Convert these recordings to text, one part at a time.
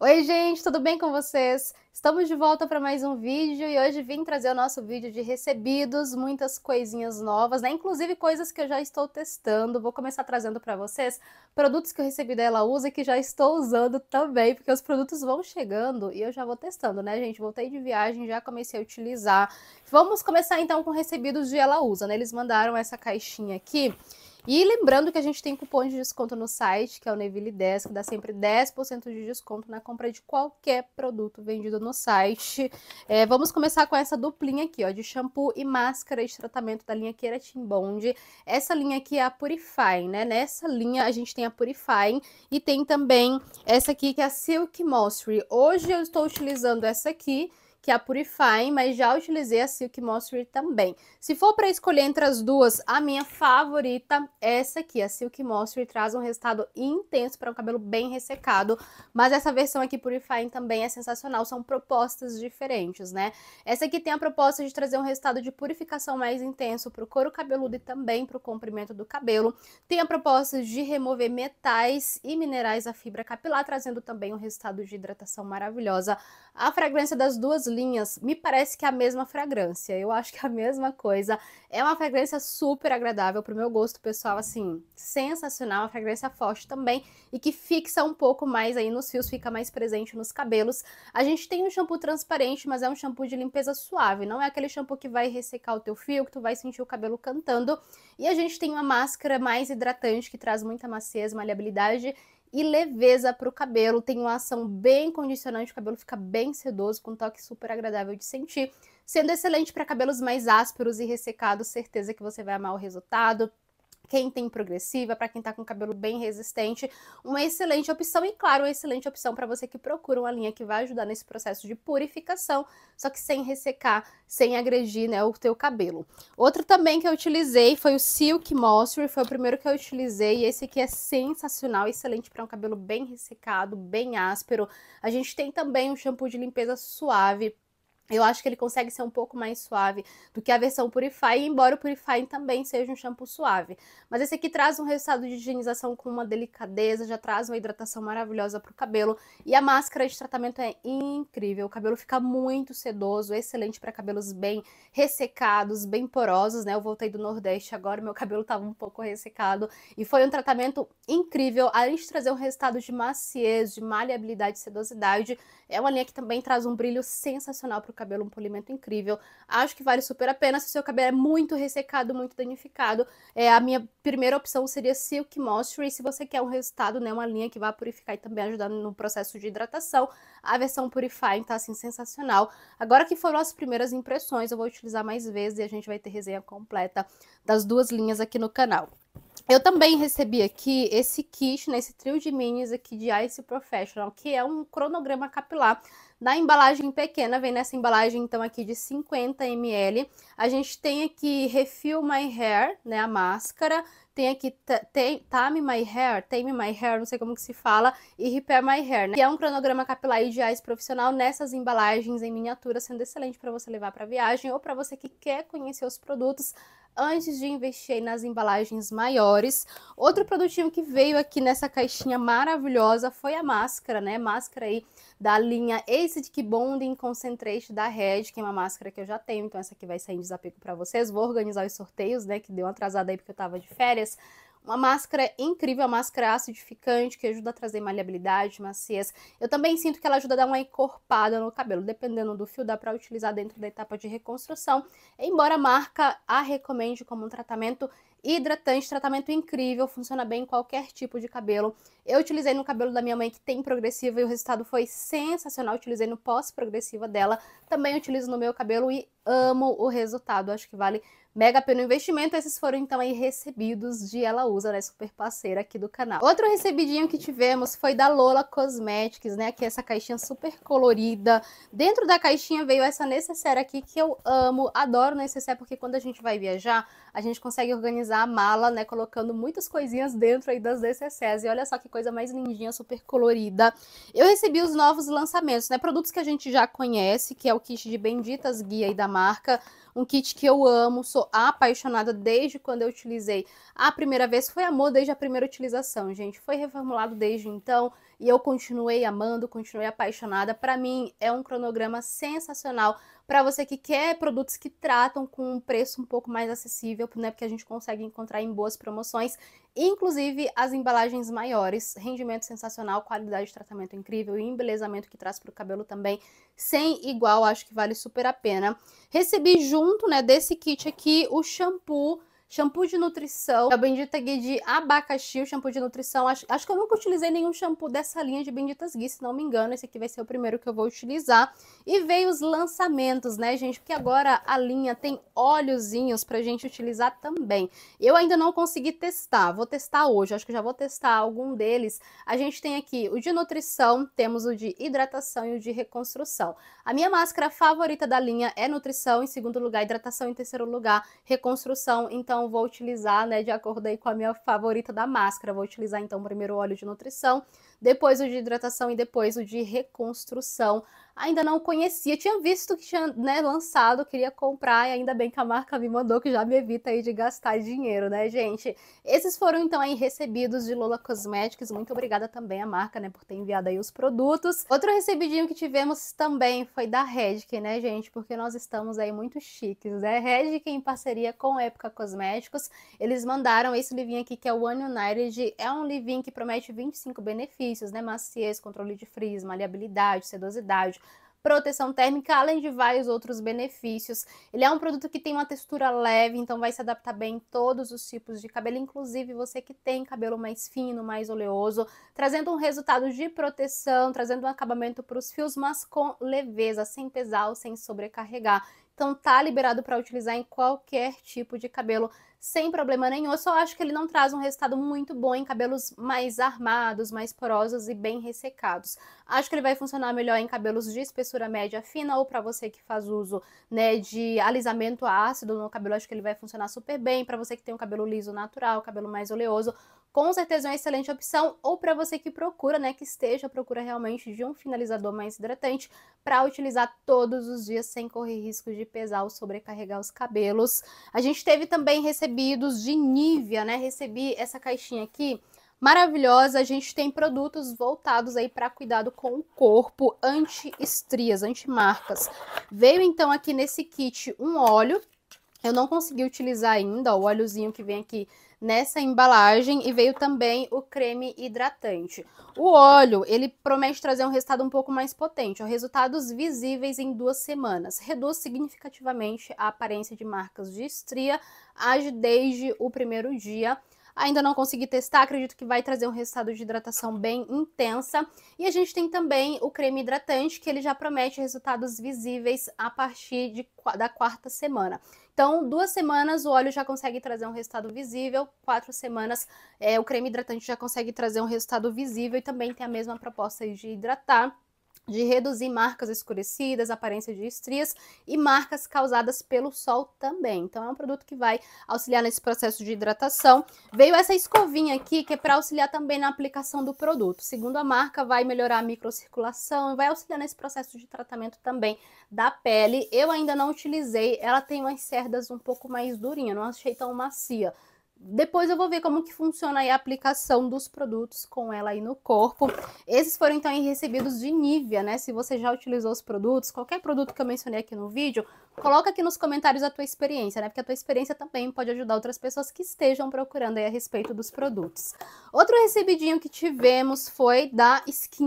Oi, gente, tudo bem com vocês? Estamos de volta para mais um vídeo e hoje vim trazer o nosso vídeo de recebidos, muitas coisinhas novas, né? Inclusive coisas que eu já estou testando. Vou começar trazendo para vocês produtos que eu recebi dela usa e que já estou usando também, porque os produtos vão chegando e eu já vou testando, né, gente? Voltei de viagem, já comecei a utilizar. Vamos começar então com recebidos de ela usa, né? Eles mandaram essa caixinha aqui e lembrando que a gente tem cupom de desconto no site, que é o Neville 10, que dá sempre 10% de desconto na compra de qualquer produto vendido no site. É, vamos começar com essa duplinha aqui, ó, de shampoo e máscara de tratamento da linha Keratin Bond. Essa linha aqui é a Purifying, né? Nessa linha a gente tem a Purifying e tem também essa aqui que é a Silk Moisture. Hoje eu estou utilizando essa aqui, que é a Purify, mas já utilizei a Silk Moisture também. Se for para escolher entre as duas, a minha favorita é essa aqui. A Silk Moisture traz um resultado intenso para um cabelo bem ressecado, mas essa versão aqui Purify também é sensacional, são propostas diferentes, né? Essa aqui tem a proposta de trazer um resultado de purificação mais intenso para o couro cabeludo e também para o comprimento do cabelo. Tem a proposta de remover metais e minerais da fibra capilar, trazendo também um resultado de hidratação maravilhosa. A fragrância das duas linhas, me parece que é a mesma fragrância. Eu acho que é a mesma coisa. É uma fragrância super agradável pro meu gosto pessoal, assim, sensacional, uma fragrância forte também e que fixa um pouco mais aí nos fios, fica mais presente nos cabelos. A gente tem um shampoo transparente, mas é um shampoo de limpeza suave, não é aquele shampoo que vai ressecar o teu fio, que tu vai sentir o cabelo cantando. E a gente tem uma máscara mais hidratante que traz muita maciez, maleabilidade e leveza para o cabelo. Tem uma ação bem condicionante, o cabelo fica bem sedoso, com um toque super agradável de sentir. Sendo excelente para cabelos mais ásperos e ressecados, certeza que você vai amar o resultado quem tem progressiva, para quem está com cabelo bem resistente, uma excelente opção e, claro, uma excelente opção para você que procura uma linha que vai ajudar nesse processo de purificação, só que sem ressecar, sem agredir né, o teu cabelo. Outro também que eu utilizei foi o Silk Moisture, foi o primeiro que eu utilizei, e esse aqui é sensacional, excelente para um cabelo bem ressecado, bem áspero. A gente tem também um shampoo de limpeza suave, eu acho que ele consegue ser um pouco mais suave do que a versão Purify, embora o Purify também seja um shampoo suave. Mas esse aqui traz um resultado de higienização com uma delicadeza, já traz uma hidratação maravilhosa para o cabelo. E a máscara de tratamento é incrível. O cabelo fica muito sedoso, excelente para cabelos bem ressecados, bem porosos, né? Eu voltei do Nordeste agora, meu cabelo estava um pouco ressecado. E foi um tratamento incrível, além de trazer um resultado de maciez, de maleabilidade e sedosidade. É uma linha que também traz um brilho sensacional para o cabelo um polimento incrível. Acho que vale super a pena. Se o seu cabelo é muito ressecado, muito danificado, é, a minha primeira opção seria Silk Moisture. E se você quer um resultado, né, uma linha que vá purificar e também ajudar no processo de hidratação, a versão Purifying tá, assim, sensacional. Agora que foram as primeiras impressões, eu vou utilizar mais vezes e a gente vai ter resenha completa das duas linhas aqui no canal. Eu também recebi aqui esse kit, né, esse trio de minis aqui de Ice Professional, que é um cronograma capilar na embalagem pequena, vem nessa embalagem então aqui de 50 ml. A gente tem aqui Refill My Hair, né, a máscara, tem aqui Tame My Hair, Tame My Hair, não sei como que se fala, e Repair My Hair, né? Que é um cronograma capilar ideais profissional nessas embalagens em miniatura, sendo excelente para você levar para viagem ou para você que quer conhecer os produtos antes de investir nas embalagens maiores. Outro produtinho que veio aqui nessa caixinha maravilhosa foi a máscara, né? Máscara aí da linha Acid Bonding Concentrate da Red, que é uma máscara que eu já tenho, então essa aqui vai sair em desapego para vocês. Vou organizar os sorteios, né, que deu atrasada aí porque eu tava de férias uma máscara incrível, uma máscara acidificante, que ajuda a trazer maleabilidade, maciez. Eu também sinto que ela ajuda a dar uma encorpada no cabelo, dependendo do fio, dá para utilizar dentro da etapa de reconstrução. Embora a marca a recomende como um tratamento hidratante, tratamento incrível, funciona bem em qualquer tipo de cabelo. Eu utilizei no cabelo da minha mãe que tem progressiva e o resultado foi sensacional. Utilizei no pós-progressiva dela, também utilizo no meu cabelo e amo o resultado, acho que vale mega pelo investimento. Esses foram então aí recebidos de Ela Usa, né, super parceira aqui do canal. Outro recebidinho que tivemos foi da Lola Cosmetics, né, que é essa caixinha super colorida. Dentro da caixinha veio essa necessaire aqui que eu amo, adoro necessaire porque quando a gente vai viajar, a gente consegue organizar a mala, né, colocando muitas coisinhas dentro aí das necessaires. E olha só que coisa mais lindinha, super colorida. Eu recebi os novos lançamentos, né, produtos que a gente já conhece, que é o kit de benditas guia e da marca. Um kit que eu amo, sou apaixonada desde quando eu utilizei a primeira vez. Foi amor desde a primeira utilização, gente. Foi reformulado desde então e eu continuei amando, continuei apaixonada. Para mim é um cronograma sensacional para você que quer produtos que tratam com um preço um pouco mais acessível, né, porque a gente consegue encontrar em boas promoções, inclusive as embalagens maiores, rendimento sensacional, qualidade de tratamento incrível e embelezamento que traz para o cabelo também sem igual, acho que vale super a pena. Recebi junto, né, desse kit aqui o shampoo Shampoo de nutrição, a Bendita Gui de abacaxi, o shampoo de nutrição. Acho, acho que eu nunca utilizei nenhum shampoo dessa linha de Benditas Gui, se não me engano. Esse aqui vai ser o primeiro que eu vou utilizar. E veio os lançamentos, né, gente? Porque agora a linha tem óleozinhos pra gente utilizar também. Eu ainda não consegui testar, vou testar hoje, acho que já vou testar algum deles. A gente tem aqui o de nutrição, temos o de hidratação e o de reconstrução. A minha máscara favorita da linha é nutrição, em segundo lugar hidratação, em terceiro lugar reconstrução. Então vou utilizar, né, de acordo aí com a minha favorita da máscara. Vou utilizar então primeiro o óleo de nutrição, depois o de hidratação e depois o de reconstrução ainda não conhecia, tinha visto que tinha né, lançado, queria comprar, e ainda bem que a marca me mandou, que já me evita aí de gastar dinheiro, né, gente? Esses foram então aí recebidos de Lola Cosmetics, muito obrigada também à marca, né, por ter enviado aí os produtos. Outro recebidinho que tivemos também foi da Redken, né, gente? Porque nós estamos aí muito chiques, né? Redken em parceria com Época Cosméticos, eles mandaram esse livrinho aqui que é o One United, é um livrinho que promete 25 benefícios, né, maciez, controle de frizz, maleabilidade, sedosidade, proteção térmica, além de vários outros benefícios. Ele é um produto que tem uma textura leve, então vai se adaptar bem em todos os tipos de cabelo, inclusive você que tem cabelo mais fino, mais oleoso, trazendo um resultado de proteção, trazendo um acabamento para os fios, mas com leveza, sem pesar ou sem sobrecarregar. Então tá liberado para utilizar em qualquer tipo de cabelo, sem problema nenhum. Eu só acho que ele não traz um resultado muito bom em cabelos mais armados, mais porosos e bem ressecados. Acho que ele vai funcionar melhor em cabelos de espessura média fina ou para você que faz uso, né, de alisamento ácido no cabelo, acho que ele vai funcionar super bem para você que tem um cabelo liso natural, cabelo mais oleoso com certeza é uma excelente opção, ou para você que procura, né, que esteja à procura realmente de um finalizador mais hidratante para utilizar todos os dias sem correr risco de pesar ou sobrecarregar os cabelos. A gente teve também recebidos de Nivea, né? Recebi essa caixinha aqui maravilhosa. A gente tem produtos voltados aí para cuidado com o corpo, anti-estrias, anti-marcas. Veio então aqui nesse kit um óleo eu não consegui utilizar ainda ó, o óleozinho que vem aqui nessa embalagem e veio também o creme hidratante. O óleo, ele promete trazer um resultado um pouco mais potente, ó, resultados visíveis em duas semanas. Reduz significativamente a aparência de marcas de estria, age desde o primeiro dia Ainda não consegui testar, acredito que vai trazer um resultado de hidratação bem intensa. E a gente tem também o creme hidratante, que ele já promete resultados visíveis a partir de, da quarta semana. Então, duas semanas o óleo já consegue trazer um resultado visível, quatro semanas é, o creme hidratante já consegue trazer um resultado visível e também tem a mesma proposta de hidratar de reduzir marcas escurecidas, aparência de estrias e marcas causadas pelo sol também. Então é um produto que vai auxiliar nesse processo de hidratação. Veio essa escovinha aqui que é para auxiliar também na aplicação do produto. Segundo a marca, vai melhorar a microcirculação e vai auxiliar nesse processo de tratamento também da pele. Eu ainda não utilizei, ela tem umas cerdas um pouco mais durinha, não achei tão macia. Depois eu vou ver como que funciona a aplicação dos produtos com ela aí no corpo. Esses foram então recebidos de Nivea, né? Se você já utilizou os produtos, qualquer produto que eu mencionei aqui no vídeo, Coloca aqui nos comentários a tua experiência, né? Porque a tua experiência também pode ajudar outras pessoas que estejam procurando aí a respeito dos produtos. Outro recebidinho que tivemos foi da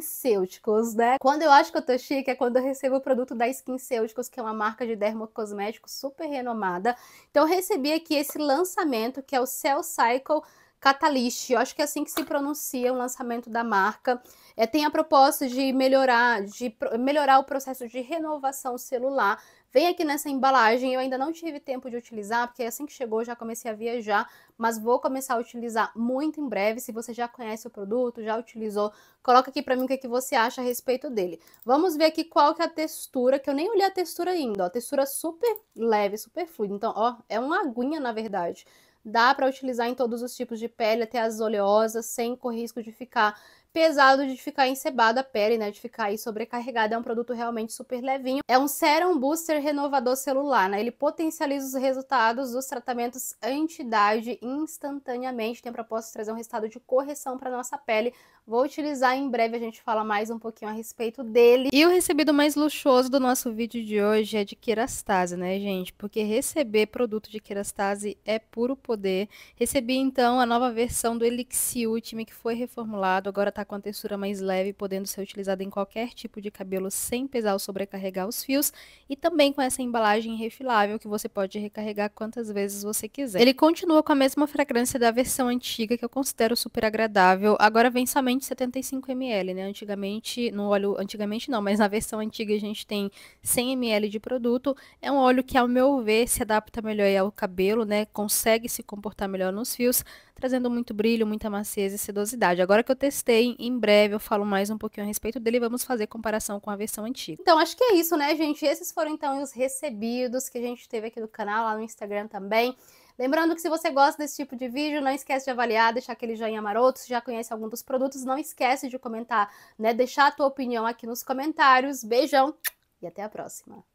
Celticos, né? Quando eu acho que eu tô chique é quando eu recebo o produto da Celticos, que é uma marca de dermocosméticos super renomada. Então eu recebi aqui esse lançamento, que é o Cell Cycle Catalyst, eu acho que é assim que se pronuncia o lançamento da marca. É, tem a proposta de melhorar, de melhorar o processo de renovação celular, Vem aqui nessa embalagem, eu ainda não tive tempo de utilizar, porque assim que chegou já comecei a viajar, mas vou começar a utilizar muito em breve. Se você já conhece o produto, já utilizou, coloca aqui para mim o que, é que você acha a respeito dele. Vamos ver aqui qual que é a textura, que eu nem olhei a textura ainda, ó. Textura super leve, super fluida. Então, ó, é uma aguinha, na verdade dá para utilizar em todos os tipos de pele, até as oleosas, sem correr risco de ficar pesado de ficar encebada a pele, né? De ficar aí sobrecarregada. É um produto realmente super levinho. É um serum booster renovador celular, né? Ele potencializa os resultados dos tratamentos anti-idade instantaneamente. Tem a proposta de trazer um resultado de correção para nossa pele Vou utilizar em breve, a gente fala mais um pouquinho a respeito dele. E o recebido mais luxuoso do nosso vídeo de hoje é de Kerastase, né, gente? Porque receber produto de Kerastase é puro poder. Recebi, então, a nova versão do Elixir Ultime, que foi reformulado. Agora tá com a textura mais leve, podendo ser utilizado em qualquer tipo de cabelo sem pesar ou sobrecarregar os fios. E também com essa embalagem refilável, que você pode recarregar quantas vezes você quiser. Ele continua com a mesma fragrância da versão antiga, que eu considero super agradável. Agora vem somente 75 ml, né? Antigamente, no óleo, antigamente não, mas na versão antiga a gente tem 100 ml de produto. É um óleo que, ao meu ver, se adapta melhor ao cabelo, né? Consegue se comportar melhor nos fios, trazendo muito brilho, muita maciez e sedosidade. Agora que eu testei, em breve eu falo mais um pouquinho a respeito dele e vamos fazer comparação com a versão antiga. Então, acho que é isso, né, gente? Esses foram então os recebidos que a gente teve aqui do canal, lá no Instagram também. Lembrando que se você gosta desse tipo de vídeo, não esquece de avaliar, deixar aquele joinha maroto, se já conhece algum dos produtos, não esquece de comentar, né? Deixar a tua opinião aqui nos comentários. Beijão e até a próxima.